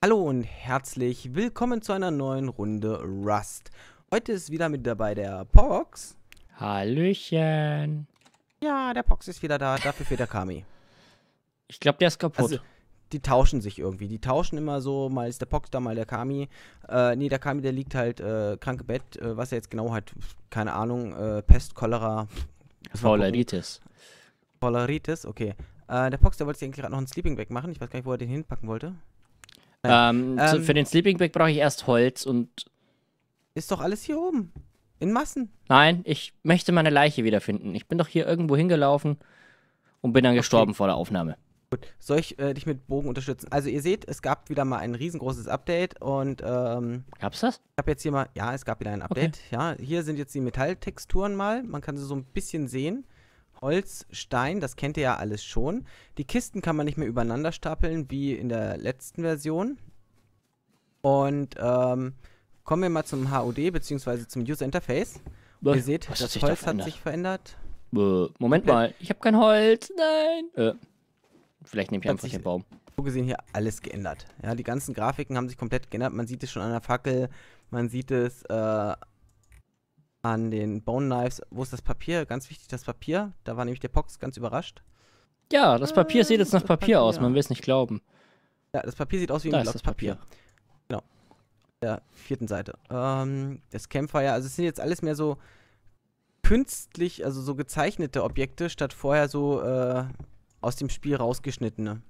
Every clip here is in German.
Hallo und herzlich willkommen zu einer neuen Runde Rust. Heute ist wieder mit dabei der Pox. Hallöchen. Ja, der Pox ist wieder da, dafür fehlt der Kami. Ich glaube, der ist kaputt. Also, die tauschen sich irgendwie. Die tauschen immer so, mal ist der Pox da, mal der Kami. Äh, nee, der Kami, der liegt halt äh, krank im Bett. Äh, was er jetzt genau hat, keine Ahnung. Äh, Pest, Cholera. Polaritis. Polaritis, okay. Äh, der Pox, der wollte sich eigentlich gerade noch ein Sleeping Bag machen. Ich weiß gar nicht, wo er den hinpacken wollte. Ja. Ähm, ähm, für den Sleeping Bag brauche ich erst Holz und. Ist doch alles hier oben. In Massen. Nein, ich möchte meine Leiche wiederfinden. Ich bin doch hier irgendwo hingelaufen und bin dann okay. gestorben vor der Aufnahme. Gut, soll ich äh, dich mit Bogen unterstützen? Also ihr seht, es gab wieder mal ein riesengroßes Update und ähm, Gab's das? Ich habe jetzt hier mal, ja, es gab wieder ein Update. Okay. Ja, hier sind jetzt die Metalltexturen mal. Man kann sie so ein bisschen sehen. Holz, Stein, das kennt ihr ja alles schon. Die Kisten kann man nicht mehr übereinander stapeln, wie in der letzten Version. Und ähm, kommen wir mal zum HUD, bzw. zum User Interface. Und ihr seht, das Holz da hat sich verändert. Bäh. Moment okay. mal, ich habe kein Holz, nein. Äh, äh vielleicht nehme ich hat einfach den Baum. So gesehen hier alles geändert. Ja, die ganzen Grafiken haben sich komplett geändert. Man sieht es schon an der Fackel, man sieht es äh, an den Bone Knives, wo ist das Papier? Ganz wichtig, das Papier. Da war nämlich der Pox ganz überrascht. Ja, das Papier äh, sieht jetzt nach Papier, äh, Papier, aus, man will es nicht glauben. Ja, das Papier sieht aus wie ein Blatt Papier. Papier. Genau. Der vierten Seite. Ähm, das Campfire, also es sind jetzt alles mehr so künstlich, also so gezeichnete Objekte, statt vorher so äh, aus dem Spiel rausgeschnittene.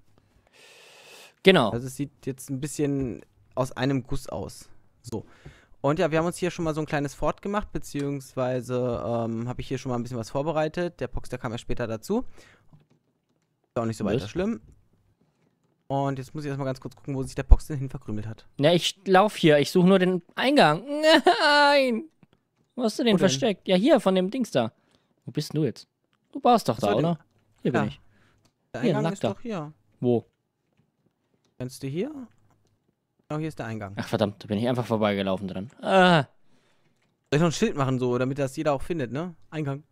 Genau. Also es sieht jetzt ein bisschen aus einem Guss aus. So. Und ja, wir haben uns hier schon mal so ein kleines Fort gemacht, beziehungsweise ähm, habe ich hier schon mal ein bisschen was vorbereitet. Der Pox, der kam ja später dazu. Ist auch nicht so weiter schlimm. Und jetzt muss ich erstmal ganz kurz gucken, wo sich der Pox denn hin verkrümelt hat. Na, ich lauf hier. Ich suche nur den Eingang. Nein! Wo hast du den wo versteckt? Denn? Ja, hier, von dem Dings da. Wo bist du jetzt? Du warst doch da, oder? Hier ja. bin ich. Der Eingang hier, ist doch hier. Wo? Kennst du hier? Genau, hier ist der Eingang. Ach verdammt, da bin ich einfach vorbeigelaufen dran. Ah. Soll ich noch ein Schild machen, so, damit das jeder auch findet, ne? Eingang.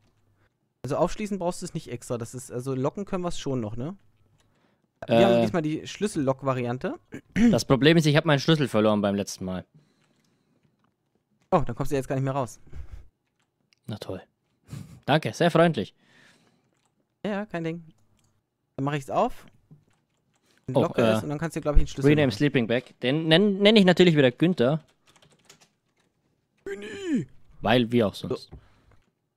Also aufschließen brauchst du es nicht extra. Das ist, also locken können wir es schon noch, ne? Wir haben äh. diesmal die Schlüssellock-Variante. Das Problem ist, ich habe meinen Schlüssel verloren beim letzten Mal. Oh, dann kommst du jetzt gar nicht mehr raus. Na toll. Danke, sehr freundlich. Ja, kein Ding. Dann mache ich es auf. Oh, Lock oh, äh, ist und dann kannst du, glaube ich, einen Schlüssel. Rename Sleeping Bag. Den nenne nenn ich natürlich wieder Günther. Günni! Weil wie auch sonst. So.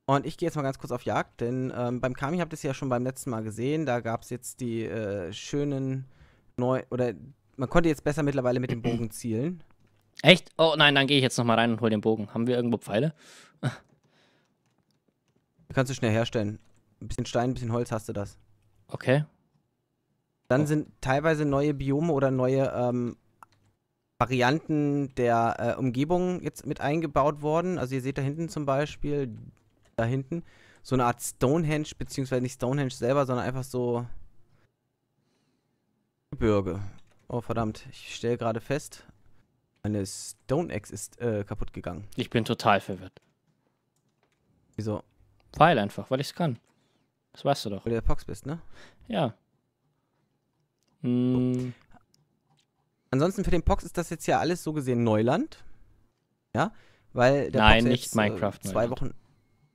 Und ich gehe jetzt mal ganz kurz auf Jagd, denn ähm, beim Kami habt ihr es ja schon beim letzten Mal gesehen. Da gab es jetzt die äh, schönen neu oder man konnte jetzt besser mittlerweile mit dem Bogen zielen. Echt? Oh nein, dann gehe ich jetzt nochmal rein und hol den Bogen. Haben wir irgendwo Pfeile? Kannst du schnell herstellen. Ein bisschen Stein, ein bisschen Holz hast du das. Okay. Dann oh. sind teilweise neue Biome oder neue ähm, Varianten der äh, Umgebung jetzt mit eingebaut worden. Also ihr seht da hinten zum Beispiel, da hinten, so eine Art Stonehenge, beziehungsweise nicht Stonehenge selber, sondern einfach so Gebirge. Oh verdammt, ich stelle gerade fest, meine Stone Axe ist äh, kaputt gegangen. Ich bin total verwirrt. Wieso? Weil einfach, weil ich es kann. Das weißt du doch. Weil du der Pox bist, ne? Ja. Mhm. Ansonsten für den Pox ist das jetzt ja alles so gesehen Neuland. Ja, weil der Nein, Pox nicht jetzt, Minecraft äh, zwei, Wochen,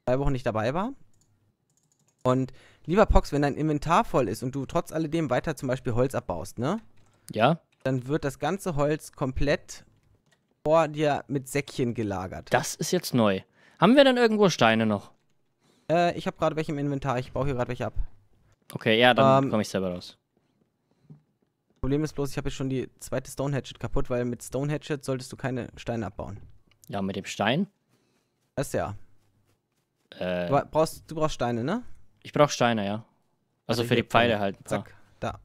zwei Wochen nicht dabei war. Und lieber Pox, wenn dein Inventar voll ist und du trotz alledem weiter zum Beispiel Holz abbaust, ne? Ja. Dann wird das ganze Holz komplett vor dir mit Säckchen gelagert. Das ist jetzt neu. Haben wir dann irgendwo Steine noch? Äh, ich habe gerade welche im Inventar. Ich baue hier gerade welche ab. Okay, ja, dann ähm, komme ich selber raus. Problem ist bloß, ich habe jetzt schon die zweite Stone Hatchet kaputt, weil mit Stone Hatchet solltest du keine Steine abbauen. Ja, mit dem Stein? Das ja. Äh, du, brauchst, du brauchst Steine, ne? Ich brauch Steine, ja. Also, also für die Pfeile Steine. halt. Zack, da.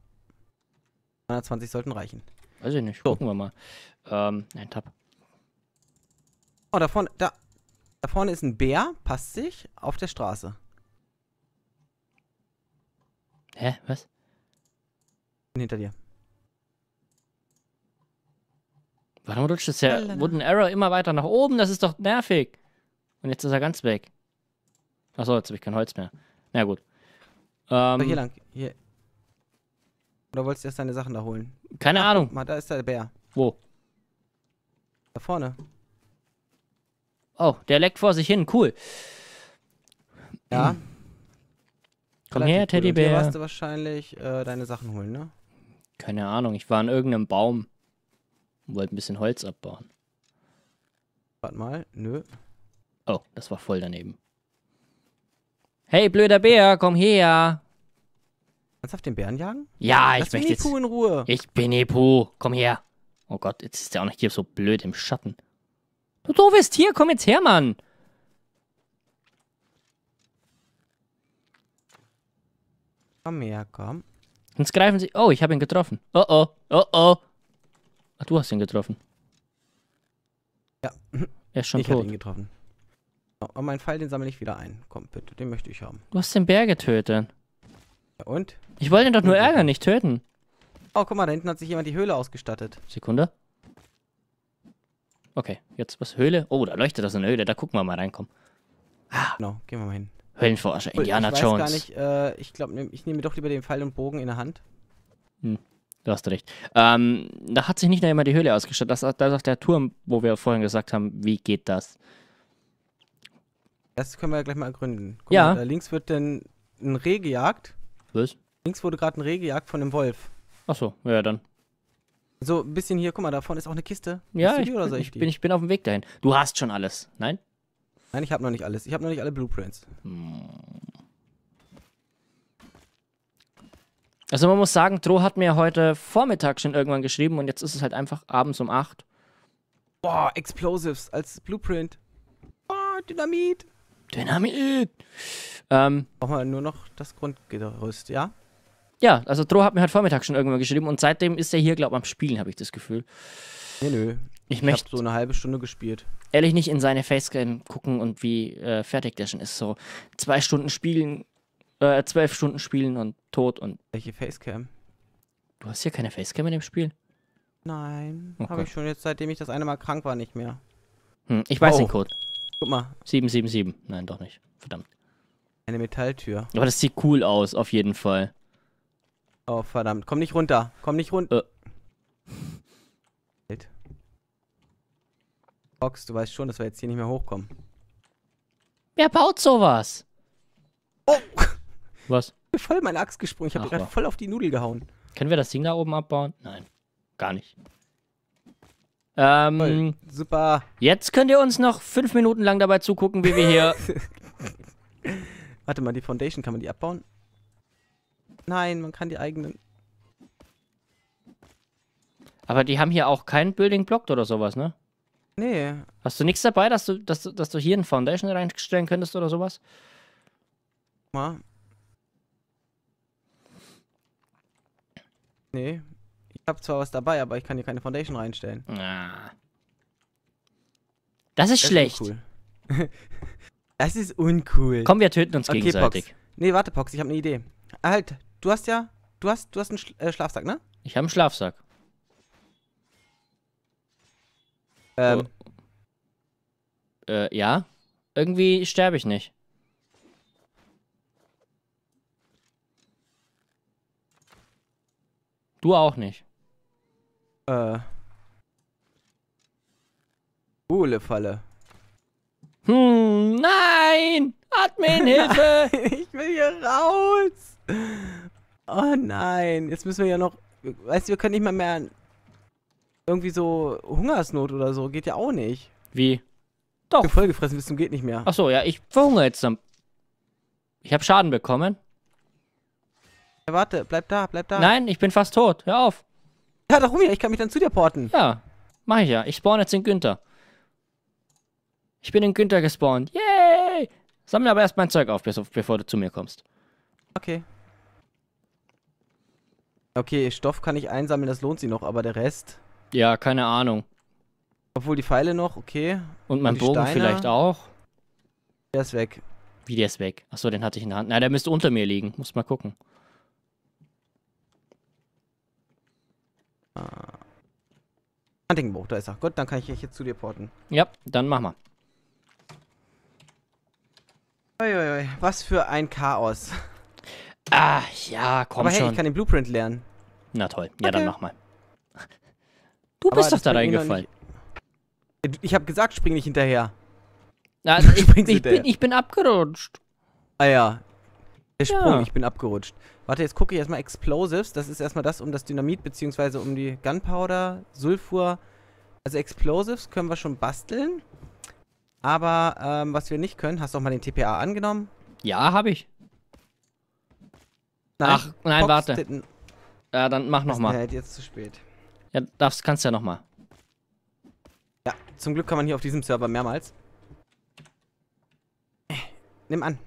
120 sollten reichen. Weiß ich nicht, so. gucken wir mal. Ähm, nein, Tab. Oh, da vorne, da, da vorne ist ein Bär, passt sich, auf der Straße. Hä, was? Hinter dir. Warum rutscht es ja ne? Wooden Arrow immer weiter nach oben? Das ist doch nervig. Und jetzt ist er ganz weg. Achso, jetzt habe ich kein Holz mehr. Na gut. Ähm, hier lang. Hier. Oder wolltest du erst deine Sachen da holen? Keine Ach, Ahnung. Mal, da ist der Bär. Wo? Da vorne. Oh, der leckt vor sich hin. Cool. Ja. Hm. Komm her, Teddybär. Cool. Und hier warst du wahrscheinlich äh, deine Sachen holen, ne? Keine Ahnung. Ich war an irgendeinem Baum. Wollte ein bisschen Holz abbauen. Warte mal, nö. Oh, das war voll daneben. Hey, blöder Bär, komm her. Kannst du auf den Bären jagen? Ja, Lass ich möchte jetzt... in Ruhe. Ich bin Epu, komm her. Oh Gott, jetzt ist der auch noch hier so blöd im Schatten. Du doofes Tier, komm jetzt her, Mann. Komm her, komm. Sonst greifen sie... Oh, ich habe ihn getroffen. Oh, oh, oh, oh. Ach, du hast ihn getroffen. Ja. Er ist schon ich tot. Ich ihn getroffen. Und oh, oh, meinen Pfeil, den sammle ich wieder ein. Komm, bitte, den möchte ich haben. Du hast den Bär getötet. Ja, und? Ich wollte ihn doch nur ärgern, nicht töten. Oh, guck mal, da hinten hat sich jemand die Höhle ausgestattet. Sekunde. Okay, jetzt was Höhle. Oh, da leuchtet das in der Höhle. Da gucken wir mal reinkommen. Ah. Genau, gehen wir mal hin. Höhlenforscher, Indiana Jones. ich weiß Jones. Gar nicht, äh, ich glaube, ich nehme doch lieber den Pfeil und Bogen in der Hand. Hm. Du hast recht. Ähm, da hat sich nicht immer die Höhle ausgestattet. Das, das ist auch der Turm, wo wir vorhin gesagt haben, wie geht das? Das können wir ja gleich mal ergründen. Guck ja. Mal, da links wird denn ein Reh gejagt. Was? Links wurde gerade ein Reh gejagt von einem Wolf. Ach so, ja dann. So, ein bisschen hier, guck mal, da vorne ist auch eine Kiste. Ja, ich, bin, ich, ich bin, ich bin auf dem Weg dahin. Du hast schon alles, nein? Nein, ich habe noch nicht alles. Ich habe noch nicht alle Blueprints. Hm. Also man muss sagen, Dro hat mir heute Vormittag schon irgendwann geschrieben und jetzt ist es halt einfach abends um 8. Boah, Explosives als Blueprint. Boah, Dynamit. Dynamit. Ähm, Brauchen wir nur noch das Grundgerüst, ja? Ja, also Dro hat mir heute Vormittag schon irgendwann geschrieben und seitdem ist er hier, glaube ich, am Spielen, habe ich das Gefühl. Nee, nö. Ich, ich möchte so eine halbe Stunde gespielt. Ehrlich nicht in seine Facecam gucken und wie äh, fertig der schon ist. So zwei Stunden spielen äh, zwölf Stunden spielen und tot und. Welche Facecam? Du hast hier keine Facecam in dem Spiel? Nein, okay. habe ich schon jetzt, seitdem ich das eine Mal krank war, nicht mehr. Hm, ich weiß oh. den Code. Guck mal. 777. Nein, doch nicht. Verdammt. Eine Metalltür. Aber das sieht cool aus, auf jeden Fall. Oh, verdammt. Komm nicht runter. Komm nicht runter. Äh. Box, du weißt schon, dass wir jetzt hier nicht mehr hochkommen. Wer baut sowas? Oh! Was? Ich bin voll meine Axt gesprungen. Ich habe gerade voll auf die Nudel gehauen. Können wir das Ding da oben abbauen? Nein, gar nicht. Ähm, voll. Super. Jetzt könnt ihr uns noch fünf Minuten lang dabei zugucken, wie wir hier. Warte mal, die Foundation, kann man die abbauen? Nein, man kann die eigenen. Aber die haben hier auch kein Building Blocked oder sowas, ne? Nee. Hast du nichts dabei, dass du, dass, du, dass du hier einen Foundation reinstellen könntest oder sowas? Mal. Nee. Ich habe zwar was dabei, aber ich kann hier keine Foundation reinstellen. Ah. Das ist das schlecht. Ist das ist uncool. Komm, wir töten uns okay, gegenseitig. Pox. Nee, warte, Pox, ich habe eine Idee. halt, du hast ja, du hast, du hast einen Sch äh, Schlafsack, ne? Ich habe einen Schlafsack. Ähm. Oh. Äh, ja. Irgendwie sterbe ich nicht. Du auch nicht. Äh. Buhle-Falle. Hm, nein! Admin, Hilfe! ich will hier raus! Oh nein, jetzt müssen wir ja noch. Weißt du, wir können nicht mal mehr. Irgendwie so Hungersnot oder so, geht ja auch nicht. Wie? Doch. Vollgefressen bis zum geht nicht mehr. Achso, ja, ich verhungere jetzt dann. Ich habe Schaden bekommen. Ja, äh, warte, bleib da, bleib da. Nein, ich bin fast tot. Hör auf. Ja, doch rum hier, ich kann mich dann zu dir porten. Ja, mach ich ja. Ich spawn jetzt den Günther. Ich bin in Günther gespawnt. Yay! Sammle aber erst mein Zeug auf, bevor du zu mir kommst. Okay. Okay, Stoff kann ich einsammeln, das lohnt sich noch, aber der Rest. Ja, keine Ahnung. Obwohl die Pfeile noch, okay. Und mein Und Bogen Steine. vielleicht auch. Der ist weg. Wie der ist weg? Achso, den hatte ich in der Hand. Na, der müsste unter mir liegen. Muss mal gucken. Ah. Huntingbuch, da ist er. Gut, dann kann ich euch jetzt zu dir porten. Ja, dann mach mal. Uiuiui, was für ein Chaos. Ah, ja, komm Aber hey, ich kann den Blueprint lernen. Na toll, ja, okay. dann mach mal. Du Aber bist doch da reingefallen. Nicht... Ich hab gesagt, spring nicht hinterher. also ich, ich, bin, ich bin abgerutscht. Ah ja, der Sprung, ja. ich bin abgerutscht. Warte, jetzt gucke ich erstmal Explosives. Das ist erstmal das um das Dynamit, beziehungsweise um die Gunpowder, Sulfur. Also Explosives können wir schon basteln. Aber ähm, was wir nicht können, hast du auch mal den TPA angenommen? Ja, habe ich. Nein, Ach, nein, Pox warte. Ditten. Ja, dann mach nochmal. Halt jetzt zu spät. Ja, darfst, kannst du ja nochmal. Ja, zum Glück kann man hier auf diesem Server mehrmals. Nimm an.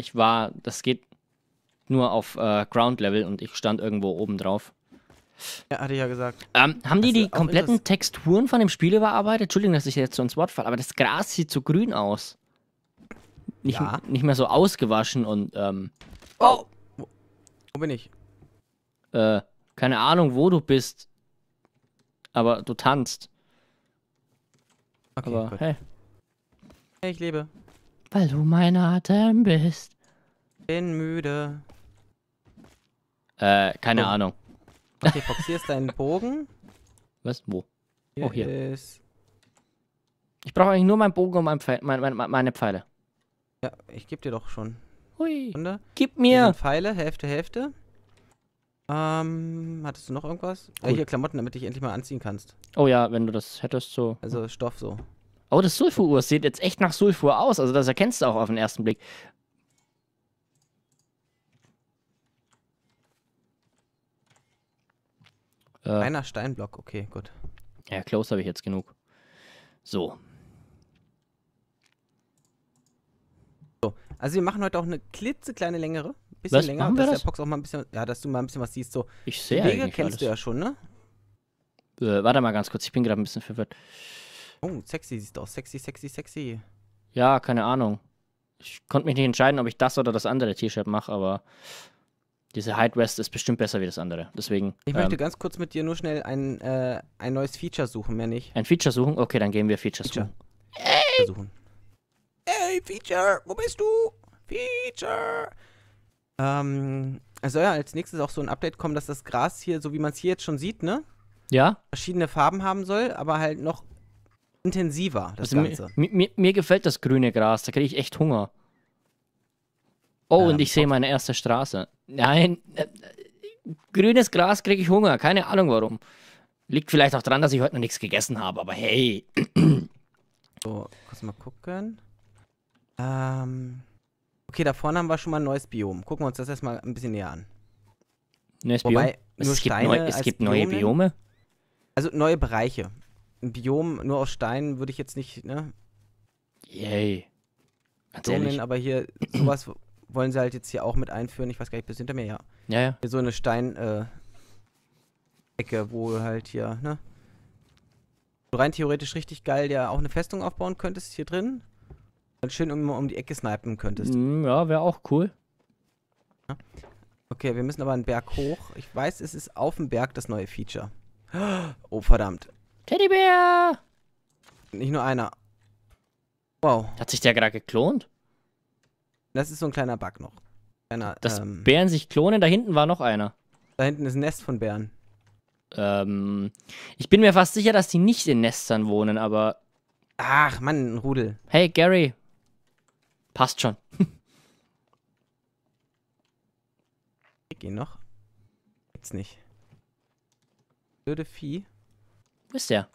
Ich war, das geht nur auf äh, Ground Level und ich stand irgendwo oben drauf. Ja, hatte ich ja gesagt. Ähm, haben die das die kompletten Texturen von dem Spiel überarbeitet? Entschuldigung, dass ich jetzt so ins Wort falle, aber das Gras sieht so grün aus. Nicht, ja. nicht mehr so ausgewaschen und. Ähm, oh! Wo, bin ich? Äh, keine Ahnung, wo du bist. Aber du tanzt. Okay, aber gut. hey. Ich lebe weil du mein Atem bist. Bin müde. Äh, keine oh. Ahnung. Okay, Fox, hier ist dein Bogen. Was? Wo? Hier oh, hier. Ist... Ich brauche eigentlich nur meinen Bogen und mein Pfeil, mein, mein, meine Pfeile. Ja, ich geb dir doch schon. Hui. Runde. Gib mir. Pfeile, Hälfte, Hälfte. Ähm, hattest du noch irgendwas? Äh, hier Klamotten, damit ich endlich mal anziehen kannst. Oh ja, wenn du das hättest, so. Also Stoff so. Oh, das Sulfur-Uhr sieht jetzt echt nach Sulfur aus. Also das erkennst du auch auf den ersten Blick. Äh, Einer Steinblock, okay, gut. Ja, Close habe ich jetzt genug. So. So, also wir machen heute auch eine klitzekleine längere. Bisschen was, länger, dass das? der Pox auch mal ein bisschen, ja, dass du mal ein bisschen was siehst. So, ich sehe Wege kennst alles. du ja schon, ne? Äh, warte mal ganz kurz, ich bin gerade ein bisschen verwirrt. Oh, sexy sieht aus. Sexy, sexy, sexy. Ja, keine Ahnung. Ich konnte mich nicht entscheiden, ob ich das oder das andere T-Shirt mache, aber diese Hide West ist bestimmt besser wie das andere. Deswegen. Ich ähm, möchte ganz kurz mit dir nur schnell ein, äh, ein neues Feature suchen, mehr nicht. Ein Feature suchen? Okay, dann gehen wir Feature, Feature. suchen. Hey! Versuchen. Hey, Feature, wo bist du? Feature! Ähm, es soll ja als nächstes auch so ein Update kommen, dass das Gras hier, so wie man es hier jetzt schon sieht, ne? Ja. Verschiedene Farben haben soll, aber halt noch intensiver, das also Ganze. Mir, mir, mir, gefällt das grüne Gras, da kriege ich echt Hunger. Oh, ähm, und ich sehe meine erste Straße. Nein, äh, grünes Gras kriege ich Hunger, keine Ahnung warum. Liegt vielleicht auch dran, dass ich heute noch nichts gegessen habe, aber hey. so, kurz mal gucken. Ähm, okay, da vorne haben wir schon mal ein neues Biom. Gucken wir uns das erstmal ein bisschen näher an. Neues Wobei, Biom? es, gibt, neu, es gibt neue Biome? Also neue Bereiche ein Biom nur aus Steinen würde ich jetzt nicht, ne? Yay. Ganz Domen, aber hier sowas wollen sie halt jetzt hier auch mit einführen. Ich weiß gar nicht, bis hinter mir, ja. Ja, ja. Hier so eine Stein-Ecke, äh, wo halt hier, ne? Rein theoretisch richtig geil, ja, auch eine Festung aufbauen könntest hier drin. Und schön immer um die Ecke snipen könntest. Mm, ja, wäre auch cool. Okay, wir müssen aber einen Berg hoch. Ich weiß, es ist auf dem Berg das neue Feature. Oh, verdammt. Teddybär! Nicht nur einer. Wow. Hat sich der gerade geklont? Das ist so ein kleiner Bug noch. Kleiner, Dass ähm, Bären sich klonen, da hinten war noch einer. Da hinten ist ein Nest von Bären. Ähm, ich bin mir fast sicher, dass die nicht in Nestern wohnen, aber. Ach, Mann, ein Rudel. Hey, Gary. Passt schon. Ich geh noch. Jetzt nicht. Würde Vieh. Wo ist der?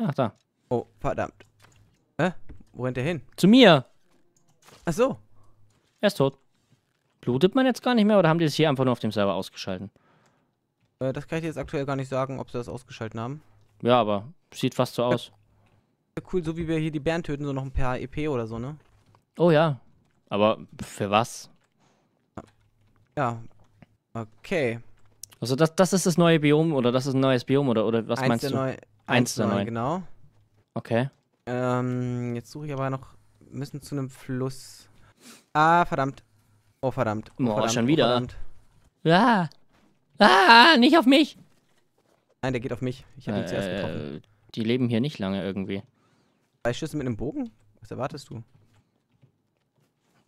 Ach, da. Oh, verdammt. Hä? Wo rennt der hin? Zu mir! Ach so. Er ist tot. Blutet man jetzt gar nicht mehr oder haben die das hier einfach nur auf dem Server ausgeschalten? Äh, das kann ich jetzt aktuell gar nicht sagen, ob sie das ausgeschalten haben. Ja, aber sieht fast so aus. Ja, cool, so wie wir hier die Bären töten, so noch ein paar EP oder so, ne? Oh ja. Aber für was? Ja, Okay. Also das, das ist das neue Biom oder das ist ein neues Biom oder, oder was eins meinst du? Neu, eins der neuen. Genau. Okay. Ähm, jetzt suche ich aber noch, müssen zu einem Fluss. Ah, verdammt. Oh, verdammt. Oh, oh verdammt, schon oh, wieder. Oh, verdammt. Ah. Ah, nicht auf mich. Nein, der geht auf mich. Ich habe äh, ihn zuerst getroffen. Die leben hier nicht lange irgendwie. Zwei Schüsse mit einem Bogen? Was erwartest du?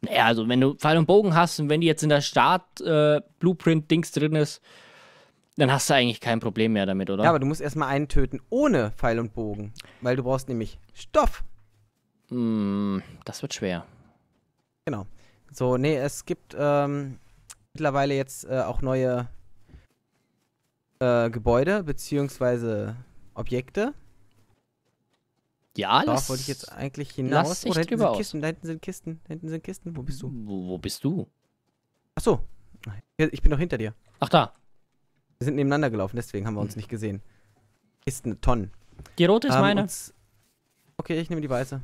Naja, also wenn du Pfeil und Bogen hast und wenn die jetzt in der Start-Blueprint-Dings äh, drin ist, dann hast du eigentlich kein Problem mehr damit, oder? Ja, aber du musst erstmal einen töten ohne Pfeil und Bogen, weil du brauchst nämlich Stoff. Mm, das wird schwer. Genau. So, nee, es gibt ähm, mittlerweile jetzt äh, auch neue äh, Gebäude bzw. Objekte, ja, alles. Darauf wollte ich jetzt eigentlich hinaus. Lass oh, da hinten sind Kisten, da hinten sind Kisten, da hinten sind Kisten. Wo bist du? Wo, wo bist du? Ach so. Ich bin doch hinter dir. Ach da. Wir sind nebeneinander gelaufen, deswegen haben wir uns hm. nicht gesehen. Kisten, Tonnen. Die rote ist ähm, meine. Okay, ich nehme die weiße.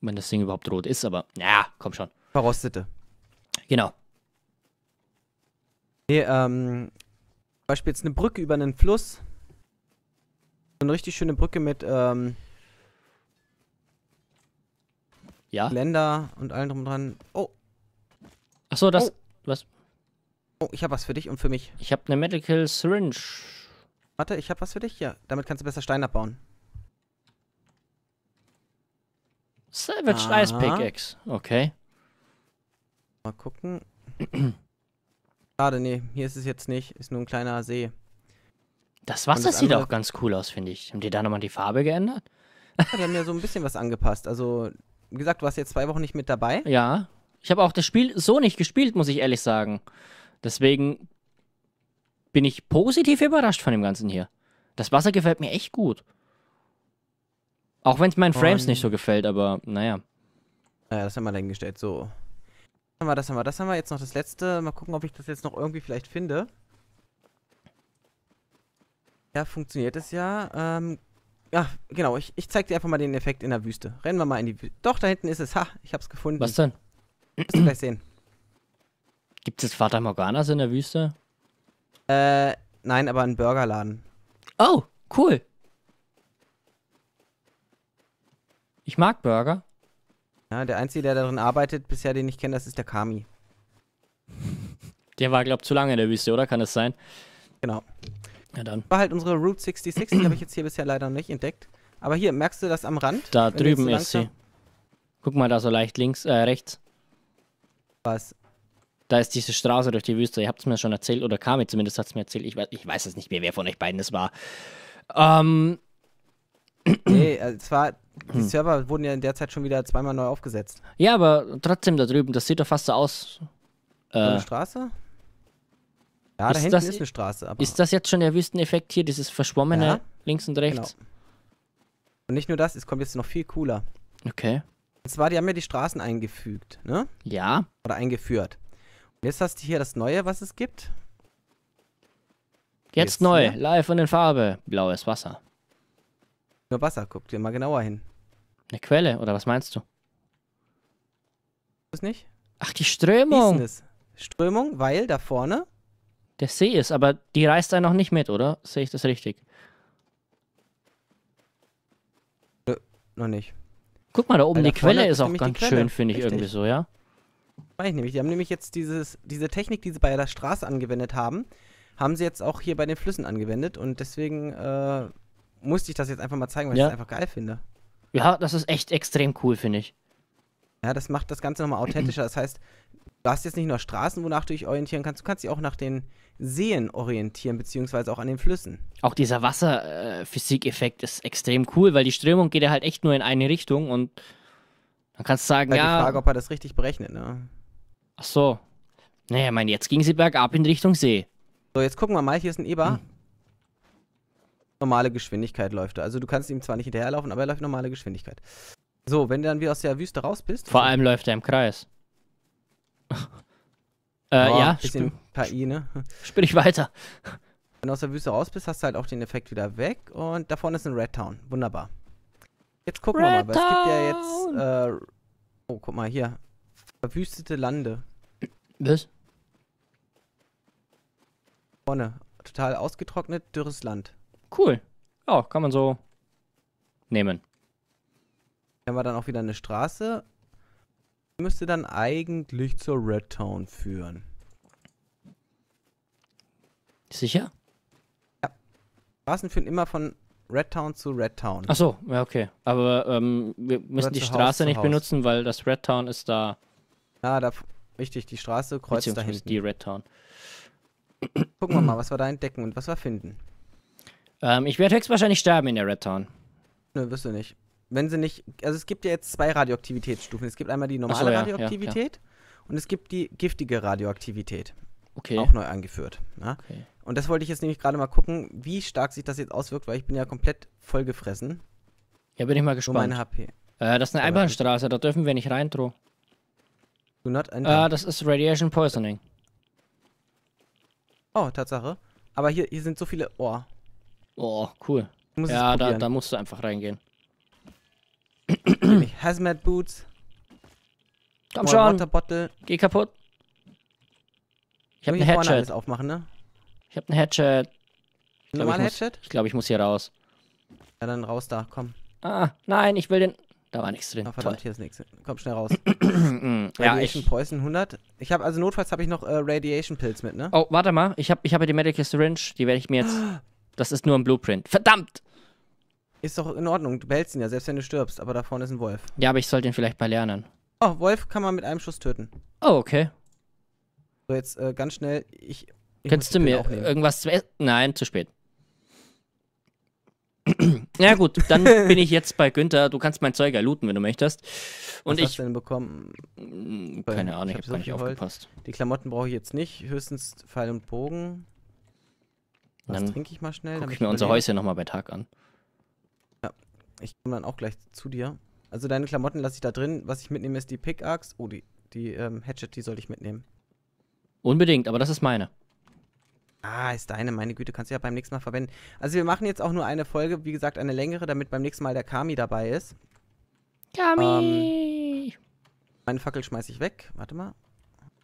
Wenn das Ding überhaupt rot ist, aber ja, komm schon. Verrostete. Genau. Nee, ähm, zum Beispiel jetzt eine Brücke über einen Fluss. So eine richtig schöne Brücke mit, ähm, ja. Länder und allen drum und dran. Oh. Ach so, das. Oh. Was? Oh, ich habe was für dich und für mich. Ich habe eine Medical Syringe. Warte, ich habe was für dich. Ja, damit kannst du besser Stein abbauen. Savage Aha. Ice Pickaxe. Okay. Mal gucken. Schade, nee, hier ist es jetzt nicht. Ist nur ein kleiner See. Das Wasser das sieht auch ganz cool aus, finde ich. Haben die da nochmal die Farbe geändert? Ja, die haben ja so ein bisschen was angepasst. Also wie gesagt, du warst jetzt zwei Wochen nicht mit dabei. Ja. Ich habe auch das Spiel so nicht gespielt, muss ich ehrlich sagen. Deswegen bin ich positiv überrascht von dem Ganzen hier. Das Wasser gefällt mir echt gut. Auch wenn es meinen Frames Und nicht so gefällt, aber naja. Naja, ah das haben wir dahingestellt. So. Das haben wir, das haben wir, das haben wir. Jetzt noch das letzte. Mal gucken, ob ich das jetzt noch irgendwie vielleicht finde. Ja, funktioniert es ja. Ähm, ja, genau. Ich, ich zeig dir einfach mal den Effekt in der Wüste. Rennen wir mal in die Wüste. Doch, da hinten ist es. Ha, ich hab's gefunden. Was denn? Wirst du gleich sehen. Gibt es Vater Morganas in der Wüste? Äh, nein, aber einen Burgerladen. Oh, cool. Ich mag Burger. Ja, der Einzige, der darin arbeitet, bisher den ich kenne, das ist der Kami. Der war, glaub zu lange in der Wüste, oder? Kann das sein? Genau. Ja, dann. War halt unsere Route 66, die habe ich jetzt hier bisher leider nicht entdeckt. Aber hier, merkst du das am Rand? Da drüben ist sie. Guck mal da so leicht links, äh, rechts. Was? Da ist diese Straße durch die Wüste. Ihr habt es mir schon erzählt, oder Kami zumindest hat es mir erzählt. Ich weiß, ich weiß es nicht mehr, wer von euch beiden es war. Ähm. Nee, also es war, hm. die Server wurden ja in der Zeit schon wieder zweimal neu aufgesetzt. Ja, aber trotzdem da drüben, das sieht doch fast so aus. Äh, Eine Straße? Ja, ist da das, ist eine Straße. Aber ist das jetzt schon der Wüsteneffekt hier, dieses verschwommene ja, links und rechts? Genau. Und nicht nur das, es kommt jetzt noch viel cooler. Okay. Und zwar, die haben ja die Straßen eingefügt, ne? Ja. Oder eingeführt. Und jetzt hast du hier das Neue, was es gibt. Jetzt, jetzt neu, ne? live und in Farbe. Blaues Wasser. Nur Wasser, guck dir mal genauer hin. Eine Quelle, oder was meinst du? Das nicht? Ach, die Strömung. Strömung, weil da vorne der See ist, aber die reißt einen noch nicht mit, oder? Sehe ich das richtig? Nö, äh, noch nicht. Guck mal, da oben Alter, die Quelle ist auch ganz schön, finde ich Richtig. irgendwie so, ja? Weiß ich nämlich. Die haben nämlich jetzt dieses, diese Technik, die sie bei der Straße angewendet haben, haben sie jetzt auch hier bei den Flüssen angewendet und deswegen äh, musste ich das jetzt einfach mal zeigen, weil ja. ich das einfach geil finde. Ja, das ist echt extrem cool, finde ich. Ja, das macht das Ganze nochmal authentischer. Das heißt, du hast jetzt nicht nur Straßen, wonach du dich orientieren kannst, du kannst dich auch nach den Seen orientieren, beziehungsweise auch an den Flüssen. Auch dieser Wasserphysikeffekt ist extrem cool, weil die Strömung geht ja halt echt nur in eine Richtung und dann kannst du sagen, ja. Halt ja die Frage, ob er das richtig berechnet, ne? Ach so. Naja, ich meine, jetzt ging sie bergab in Richtung See. So, jetzt gucken wir mal, hier ist ein Eber. Hm. Normale Geschwindigkeit läuft er. Also du kannst ihm zwar nicht hinterherlaufen, aber er läuft normale Geschwindigkeit. So, wenn du dann wieder aus der Wüste raus bist. Vor also allem läuft er im Kreis. äh, oh, ja, bisschen KI, ne? Sprich weiter. Wenn du aus der Wüste raus bist, hast du halt auch den Effekt wieder weg. Und da vorne ist ein Red Town. Wunderbar. Jetzt gucken Red wir mal, weil es gibt ja jetzt. Äh, oh, guck mal hier. Verwüstete Lande. Was? Vorne. Total ausgetrocknet, dürres Land. Cool. Ja, kann man so nehmen. Hier haben wir dann auch wieder eine Straße. Die müsste dann eigentlich zur Red Town führen. Sicher? Ja. Straßen führen immer von Red Town zu Red Town. Achso, ja, okay. Aber ähm, wir müssen Oder die Straße Haus, nicht benutzen, weil das Red Town ist da. Ja, da, richtig, die Straße kreuzt da hinten. die Red Town. Gucken wir mal, was wir da entdecken und was wir finden. Ähm, ich werde höchstwahrscheinlich sterben in der Red Town. Nö, wirst du nicht wenn sie nicht, also es gibt ja jetzt zwei Radioaktivitätsstufen. Es gibt einmal die normale so, ja, Radioaktivität ja, und es gibt die giftige Radioaktivität. Okay. Auch neu angeführt. Ne? Okay. Und das wollte ich jetzt nämlich gerade mal gucken, wie stark sich das jetzt auswirkt, weil ich bin ja komplett vollgefressen. Ja, bin ich mal gespannt. meine HP. Äh, das ist eine Einbahnstraße, da dürfen wir nicht rein, Tro. Do not enter. Äh, das ist Radiation Poisoning. Oh, Tatsache. Aber hier, hier sind so viele. Oh. Oh, cool. ja, da, da musst du einfach reingehen. Hazmat Boots. Komm schon. Water Bottle. Geh kaputt. Ich hab ein ne Hatchet. Alles aufmachen, ne? Ich hab ein ne Hatchet. Ich Normal Hatchet? Ich glaube, ich muss hier raus. Ja, dann raus da, komm. Ah, nein, ich will den. Da war nichts drin. Na, verdammt, Toll. hier ist nichts. Komm schnell raus. Mm, ja, ich. Poison 100. Ich habe also notfalls habe ich noch äh, Radiation Pills mit, ne? Oh, warte mal. Ich habe ich habe die Medical Syringe. Die werde ich mir jetzt. Das ist nur ein Blueprint. Verdammt! Ist doch in Ordnung, du behältst ihn ja, selbst wenn du stirbst, aber da vorne ist ein Wolf. Ja, aber ich sollte ihn vielleicht mal lernen. Oh, Wolf kann man mit einem Schuss töten. Oh, okay. So, jetzt äh, ganz schnell, ich. ich Könntest du mir irgendwas zu essen? Nein, zu spät. ja gut, dann bin ich jetzt bei Günther. Du kannst mein Zeug erlooten, wenn du möchtest. Und Was ich hast du denn bekommen? Hm, keine Ahnung, ich habe hab gar nicht gewollt. aufgepasst. Die Klamotten brauche ich jetzt nicht, höchstens Pfeil und Bogen. Was dann trinke ich mal schnell. Guck ich mir überlegen. unser Häuschen nochmal bei Tag an. Ich komme dann auch gleich zu dir. Also deine Klamotten lasse ich da drin. Was ich mitnehme, ist die Pickaxe. Oh, die, die ähm, Hatchet, die soll ich mitnehmen. Unbedingt, aber das ist meine. Ah, ist deine, meine Güte, kannst du ja beim nächsten Mal verwenden. Also wir machen jetzt auch nur eine Folge, wie gesagt, eine längere, damit beim nächsten Mal der Kami dabei ist. Kami! Ähm, meine Fackel schmeiße ich weg. Warte mal.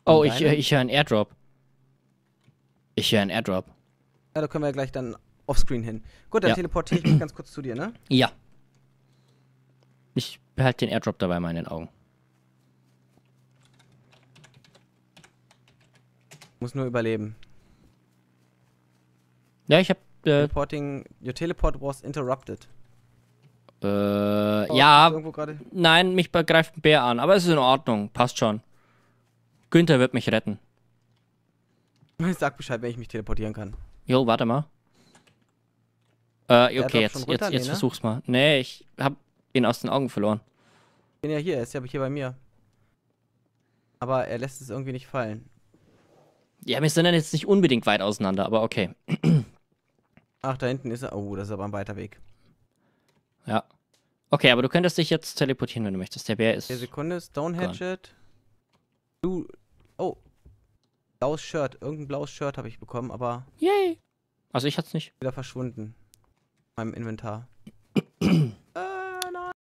Und oh, ich, ich höre einen Airdrop. Ich höre einen Airdrop. Ja, da können wir gleich dann offscreen hin. Gut, dann ja. teleportiere ich mich ganz kurz zu dir, ne? Ja. Ich behalte den Airdrop dabei mal in den Augen. Muss nur überleben. Ja, ich hab. Äh, Reporting. Your teleport was interrupted. Äh, oh, ja. Nein, mich greift ein Bär an, aber es ist in Ordnung. Passt schon. Günther wird mich retten. sag Bescheid, wenn ich mich teleportieren kann. Jo, warte mal. Äh, okay, jetzt, jetzt, jetzt ne? versuch's mal. Nee, ich hab ihn aus den Augen verloren. Ich bin ja hier, er ist ja hier bei mir. Aber er lässt es irgendwie nicht fallen. Ja, wir sind dann jetzt nicht unbedingt weit auseinander, aber okay. Ach, da hinten ist er. Oh, das ist aber ein weiter Weg. Ja. Okay, aber du könntest dich jetzt teleportieren, wenn du möchtest. Der Bär ist. Der Sekunde, Stone Hatchet. Du. Oh. Blaues Shirt. Irgendein blaues Shirt habe ich bekommen, aber. Yay! Also ich es nicht. Wieder verschwunden. In meinem Inventar.